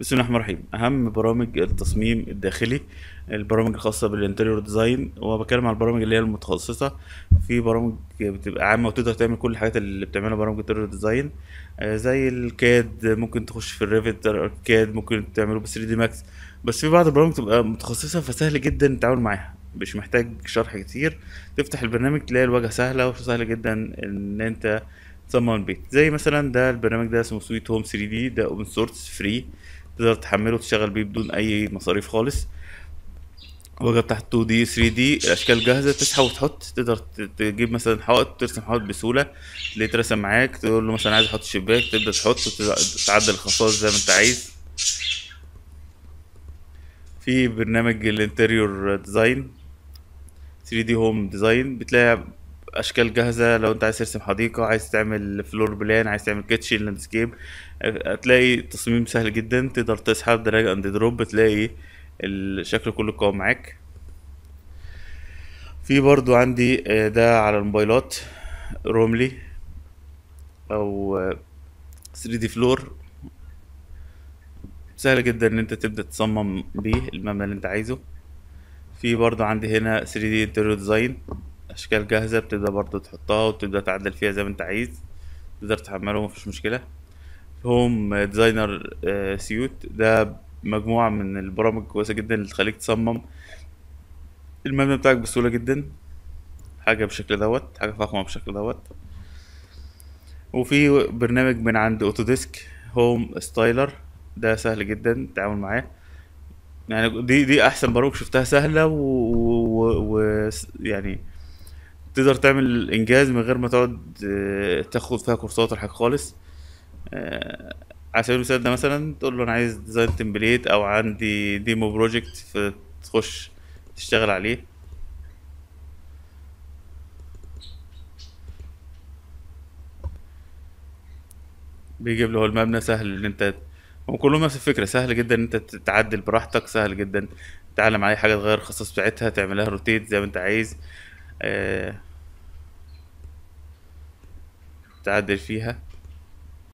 بسم الله الرحمن الرحيم اهم برامج التصميم الداخلي البرامج الخاصه بالانتريور ديزاين وبتكلم على البرامج اللي هي المتخصصه في برامج بتبقى عامه وتقدر تعمل كل الحاجات اللي بتعملها برامج الانتريور ديزاين آه، زي الكاد ممكن تخش في الريفت كاد ممكن تعمله ب 3 دي ماكس بس في بعض البرامج بتبقى متخصصه فسهل جدا التعامل معاها مش محتاج شرح كتير تفتح البرنامج تلاقي الواجهه سهله وسهل جدا ان انت تصمم البيت زي مثلا ده البرنامج ده اسمه سويت هوم 3 دي ده اوبن سورس فري تقدر تحمله وتشتغل بيه بدون اي مصاريف خالص تحت 2 دي 3 دي الاشكال جاهزه تسحب وتحط تقدر تجيب مثلا حائط ترسم حائط بسهوله تلاقيه اترسم معاك تقول له مثلا عايز احط شباك تبدا تحط وتعدل الخصائص زي ما انت عايز في برنامج الانتريور ديزاين 3 دي هوم ديزاين بتلاقي اشكال جاهزه لو انت عايز ترسم حديقه عايز تعمل فلور بلان عايز تعمل كيتشن لاندسكيب هتلاقي تصميم سهل جدا تقدر تسحب دراج اند دروب تلاقي الشكل كله قوي معاك في برضو عندي آه، ده على الموبايلات روملي او 3 دي فلور سهل جدا ان انت تبدا تصمم بيه المبنى اللي انت عايزه في برضو عندي هنا 3 دي انتريور ديزاين اشكال جاهزه بتبدا برضو تحطها وتبدا تعدل فيها زي ما انت عايز تقدر تحمله مفيش مشكله هوم ديزاينر سيوت ده مجموعه من البرامج كويسه جدا اللي تخليك تصمم المبنى بتاعك بسهوله جدا حاجه بالشكل دوت حاجه فخمه بالشكل دوت وفي برنامج من عند اوتوديسك هوم ستايلر ده سهل جدا التعامل معاه يعني دي دي احسن برامج شفتها سهله و, و... و... يعني تقدر تعمل انجاز من غير ما تقعد آه، تاخد فيها كورسات ولا حاجه خالص على سبيل المثال ده مثلا تقول له انا عايز ديزاين تمبليت او عندي ديمو بروجكت فتخش تشتغل عليه بيجيب له المبنى سهل ان انت هم كلهم نفس الفكره سهل جدا ان انت تعدل براحتك سهل جدا تعلم عليه اي حاجه تغير الخصائص بتاعتها تعملها روتيت زي ما انت عايز آه، تعدل فيها